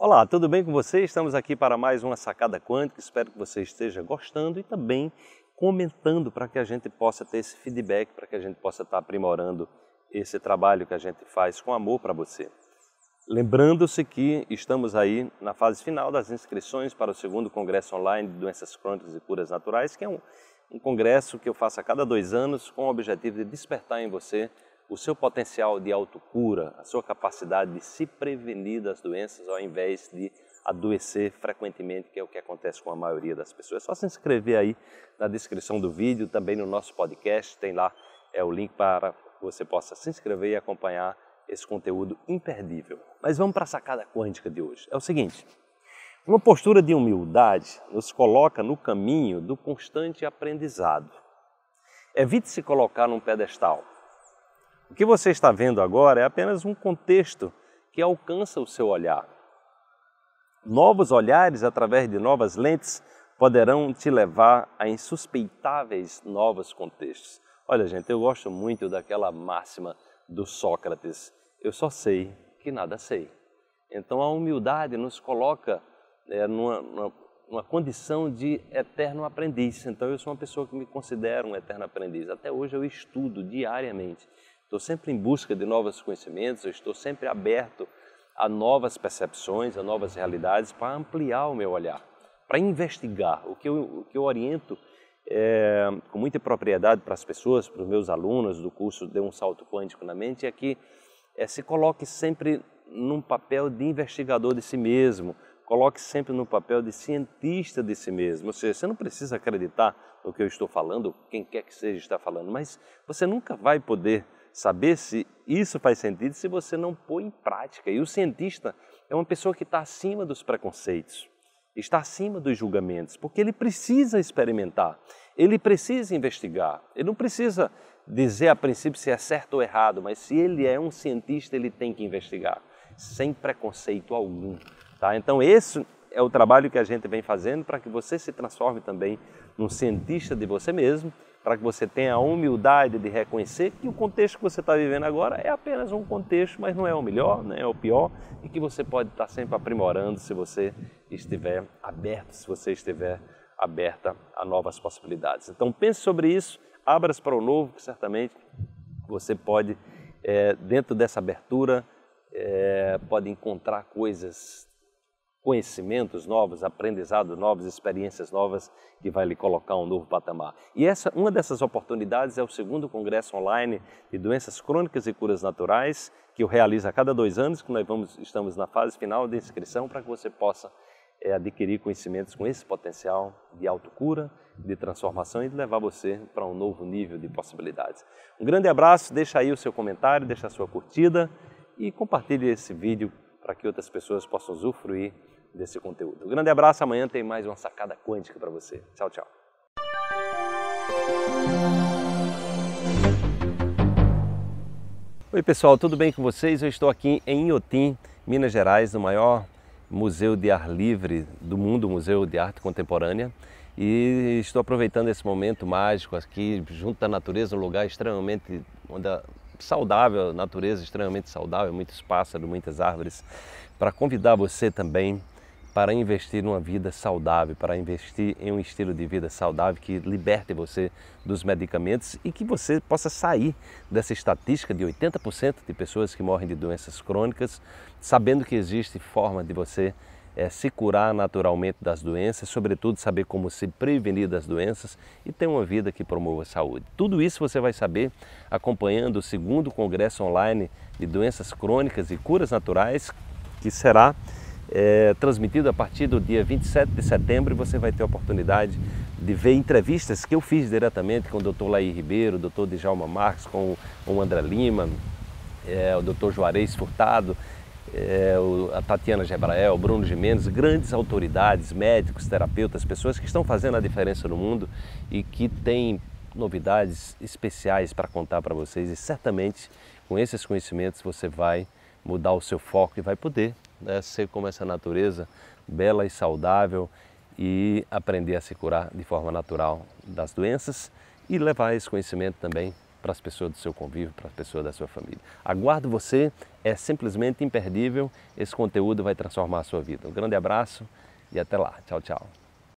Olá, tudo bem com você? Estamos aqui para mais uma Sacada Quântica. Espero que você esteja gostando e também comentando para que a gente possa ter esse feedback, para que a gente possa estar aprimorando esse trabalho que a gente faz com amor para você. Lembrando-se que estamos aí na fase final das inscrições para o segundo Congresso Online de Doenças Crônicas e Curas Naturais, que é um, um congresso que eu faço a cada dois anos com o objetivo de despertar em você o seu potencial de autocura, a sua capacidade de se prevenir das doenças ao invés de adoecer frequentemente, que é o que acontece com a maioria das pessoas. É só se inscrever aí na descrição do vídeo, também no nosso podcast, tem lá é o link para que você possa se inscrever e acompanhar esse conteúdo imperdível. Mas vamos para a sacada quântica de hoje. É o seguinte, uma postura de humildade nos coloca no caminho do constante aprendizado. Evite se colocar num pedestal. O que você está vendo agora é apenas um contexto que alcança o seu olhar. Novos olhares através de novas lentes poderão te levar a insuspeitáveis novos contextos. Olha, gente, eu gosto muito daquela máxima do Sócrates: eu só sei que nada sei. Então a humildade nos coloca é, numa, numa, numa, condição de eterno aprendiz. Então eu sou uma pessoa que me considero um eterno aprendiz. Até hoje eu estudo diariamente. Estou sempre em busca de novos conhecimentos, estou sempre aberto a novas percepções, a novas realidades para ampliar o meu olhar, para investigar. O que eu, o que eu oriento é, com muita propriedade para as pessoas, para os meus alunos do curso de um salto quântico na mente é que é, se coloque sempre num papel de investigador de si mesmo, coloque sempre no papel de cientista de si mesmo. Ou seja, você não precisa acreditar no que eu estou falando, quem quer que seja está falando, mas você nunca vai poder saber se isso faz sentido se você não põe em prática. E o cientista é uma pessoa que está acima dos preconceitos, está acima dos julgamentos, porque ele precisa experimentar, ele precisa investigar, ele não precisa dizer a princípio se é certo ou errado, mas se ele é um cientista, ele tem que investigar, sem preconceito algum. Tá? Então, esse é o trabalho que a gente vem fazendo para que você se transforme também num cientista de você mesmo para que você tenha a humildade de reconhecer que o contexto que você está vivendo agora é apenas um contexto, mas não é o melhor, não é o pior, e que você pode estar sempre aprimorando se você estiver aberto, se você estiver aberta a novas possibilidades. Então pense sobre isso, abra-se para o novo, que certamente você pode, é, dentro dessa abertura, é, pode encontrar coisas conhecimentos novos, aprendizados novos, experiências novas que vai lhe colocar um novo patamar. E essa, uma dessas oportunidades é o segundo congresso online de doenças crônicas e curas naturais que eu realizo a cada dois anos, que nós vamos, estamos na fase final de inscrição para que você possa é, adquirir conhecimentos com esse potencial de autocura, de transformação e de levar você para um novo nível de possibilidades. Um grande abraço, deixa aí o seu comentário, deixa a sua curtida e compartilhe esse vídeo para que outras pessoas possam usufruir desse conteúdo. Um grande abraço, amanhã tem mais uma sacada quântica para você. Tchau, tchau. Oi, pessoal, tudo bem com vocês? Eu estou aqui em Inhotim, Minas Gerais, no maior museu de ar livre do mundo, Museu de Arte Contemporânea. E estou aproveitando esse momento mágico aqui, junto à natureza, um lugar extremamente onde a saudável, natureza extremamente saudável, muitos pássaros, muitas árvores, para convidar você também para investir numa vida saudável, para investir em um estilo de vida saudável que liberte você dos medicamentos e que você possa sair dessa estatística de 80% de pessoas que morrem de doenças crônicas, sabendo que existe forma de você é, se curar naturalmente das doenças, sobretudo saber como se prevenir das doenças e ter uma vida que promova a saúde. Tudo isso você vai saber acompanhando o segundo congresso online de doenças crônicas e curas naturais, que será é, transmitido a partir do dia 27 de setembro e você vai ter a oportunidade de ver entrevistas que eu fiz diretamente com o Dr. Laí Ribeiro, o Dr. Djalma Marques, com o André Lima, é, o Dr. Juarez Furtado, é, o, a Tatiana Gebrael, o Bruno Gimenez, grandes autoridades, médicos, terapeutas, pessoas que estão fazendo a diferença no mundo e que têm novidades especiais para contar para vocês. E certamente com esses conhecimentos você vai mudar o seu foco e vai poder né, ser como essa natureza bela e saudável e aprender a se curar de forma natural das doenças e levar esse conhecimento também para as pessoas do seu convívio, para as pessoas da sua família. Aguardo você, é simplesmente imperdível. Esse conteúdo vai transformar a sua vida. Um grande abraço e até lá. Tchau, tchau.